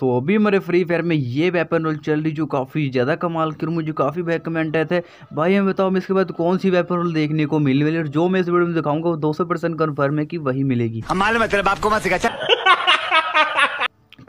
सो तो अभी हमारे फ्री फायर में ये वेपन रोल चल रही जो काफ़ी ज़्यादा कमाल की और मुझे काफ़ी बैक कमेंट आए थे भाई हमें बताओ मैं इसके बाद कौन सी वेपन रोल देखने को मिलने वाली और जो मैं इस वीडियो में दिखाऊंगा वो दो सौ परसेंट कन्फर्म है कि वही मिलेगी हमारे मतलब आपको मैं सिखा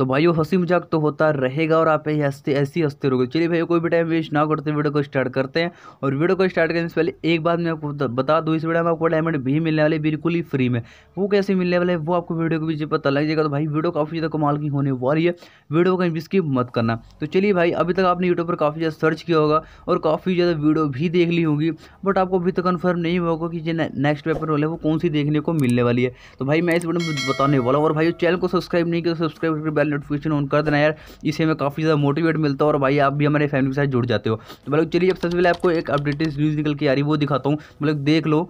तो भाई वो हंसी मजाक तो होता रहेगा और आप ही हंसते ऐसे ही हंसते रहोगे चलिए भाई कोई भी टाइम वेस्ट ना करते वीडियो को स्टार्ट करते हैं और वीडियो को स्टार्ट करने से पहले एक बात मैं आपको बता दूँ इस वीडियो में आपको डायमंड भी मिलने वाले बिल्कुल ही फ्री में वो कैसे मिलने वाले वो आपको वीडियो के पीछे पता लग जाएगा तो भाई वीडियो काफ़ी ज़्यादा कमाल की होने वाली है वीडियो को कहीं स्किप मत करना तो चलिए भाई अभी तक आपने यूट्यूब पर काफ़ी ज़्यादा सर्च किया होगा और काफ़ी ज़्यादा वीडियो भी देख ली होगी बट आपको अभी तक कन्फर्म नहीं होगा कि जो नेक्स्ट पेपर वाले वो कौन सी देखने को मिलने वाली है तो भाई मैं इस वीडियो में बताने वाला हूँ और भाई चैनल को सब्सक्राइब नहीं किया सब्सक्राइब तो करके बेल नोटिफिकेशन ऑन कर देना यार इससे हमें काफ़ी ज़्यादा मोटिवेट मिलता है और भाई आप भी हमारे फैमिली के साथ जुड़ जाते हो तो मतलब चलिए अब सबसे पहले आपको एक अपडेटेड न्यूज़ निकल के आ रही वो दिखाता हूँ मतलब देख लो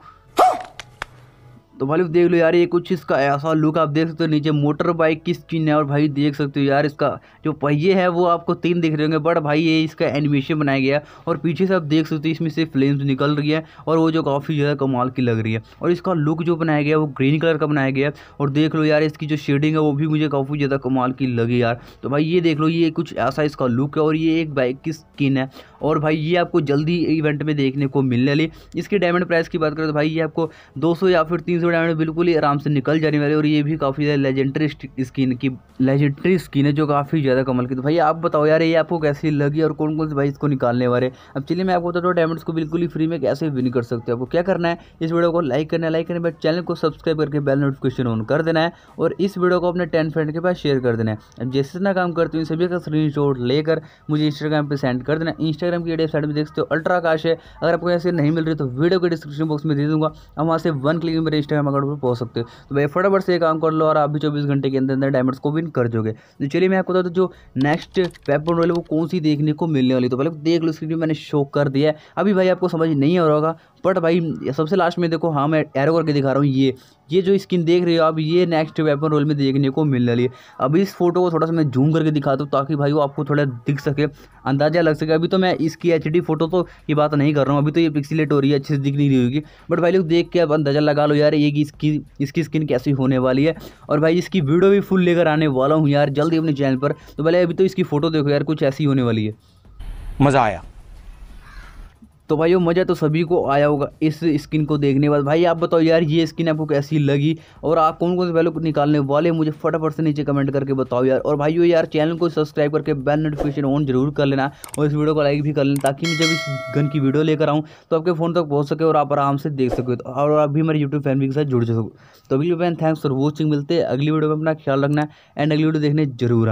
तो भाई देख लो यार ये कुछ इसका ऐसा लुक आप देख सकते हो नीचे मोटर बाइक की स्किन है और भाई देख सकते हो यार इसका जो पहिए है वो आपको तीन दिख रहे होंगे बट भाई ये इसका एनिमेशन बनाया गया है और पीछे से आप देख सकते हो इसमें से फ्लेम्स निकल रही है और वो जो काफ़ी ज़्यादा कमाल की लग रही है और इसका लुक जो बनाया गया है वो ग्रीन कलर का बनाया गया है और देख लो यार इसकी जो शेडिंग है वो भी मुझे काफ़ी ज़्यादा कमाल की लगी यार तो भाई ये देख लो ये कुछ ऐसा इसका लुक है और ये एक बाइक की स्किन है और भाई ये आपको जल्दी इवेंट में देखने को मिलने वाली इसकी डायमंड प्राइस की बात करें तो भाई ये आपको 200 या फिर 300 डायमंड बिल्कुल ही आराम से निकल जाने वाले और ये भी काफ़ी ज़्यादा लेजेंडरी स्किन की लेजेंडरी स्किन है जो काफ़ी ज़्यादा कमल की तो भाई आप बताओ यार ये आपको कैसी लगी और कौन कौन से भाई इसको निकालने वाले अब चलिए मैं आपको बताता हूँ डायमंड्स को बिल्कुल ही फ्री में कैसे विन कर सकते हो आपको क्या करना है इस वीडियो को लाइक करना है लाइक करने बाद चैनल को सब्सक्राइब करके बेल नोटिफिकेशन ऑन कर देना है और इस वीडियो को अपने टेन फ्रेंड के पास शेयर कर देना है अब जैसे इतना काम करते हैं सभी का स्क्रीन लेकर मुझे इंस्टाग्राम पर सेंड कर देना इंस्टाग्राम टेलीग्राम की वेबसाइट में देख सकते हो अल्ट्रा आकाश है अगर आपको ऐसे नहीं मिल रही तो वीडियो के डिस्क्रिप्शन बॉक्स में दे दूंगा हम वहाँ से वन क्लिक में मेरे इंस्टाग्राम अकाउंट पर पहुँच सकते हो तो भाई फटाफट से काम कर लो और आप भी चौबीस घंटे के अंदर अंदर डायमंड्स को विन कर दोगे तो चलिए मैं आपको बताता तो जो नेक्स्ट वेपन वाले वो कौन सी देखने को मिलने वाली तो पहले देख लो स्क्रीन मैंने शो कर दिया है अभी भाई आपको समझ नहीं आ रहा होगा बट भाई सबसे लास्ट में देखो हाँ मैं एरो करके दिखा रहा हूँ ये ये जो स्किन देख रहे हो आप ये नेक्स्ट वेपन रोल में देखने को मिल रही है अभी इस फोटो को थोड़ा सा मैं जूम करके दिखाता हूँ ताकि भाई वो आपको थोड़ा दिख सके अंदाज़ा लग सके अभी तो मैं इसकी एच फोटो तो ये बात नहीं कर रहा हूँ अभी तो ये पिक्सीट हो रही है अच्छे से दिख नहीं रही होगी बट भाई लोग देख के आप अंदाज़ा लगा लो यार ये इसकी इसकी स्किन कैसी होने वाली है और भाई इसकी वीडियो भी फुल लेकर आने वाला हूँ यार जल्दी अपने चैनल पर तो भले अभी तो इसकी फ़ोटो देखो यार कुछ ऐसी होने वाली है मज़ा आया तो भाई वो मज़ा तो सभी को आया होगा इस स्किन को देखने के बाद भाई आप बताओ यार ये स्किन आपको कैसी लगी और आप कौन कौन से वैल्यू निकालने वाले मुझे फटाफट से नीचे कमेंट करके बताओ यार और भाई यार चैनल को सब्सक्राइब करके बेल नोटिफिकेशन ऑन जरूर कर लेना और इस वीडियो को लाइक भी कर लेना ताकि मैं जब इस गन की वीडियो लेकर आऊँ तो आपके फ़ोन तक पहुँच सके और आप आराम से देख सको तो और आप भी मेरे यूट्यूब फैमिली के साथ जुड़ सको तो अगली बहन थैंक्स फॉर वॉचिंग मिलते हैं अगली वीडियो में अपना ख्याल रखना एंड अगली वीडियो देखने जरूर आना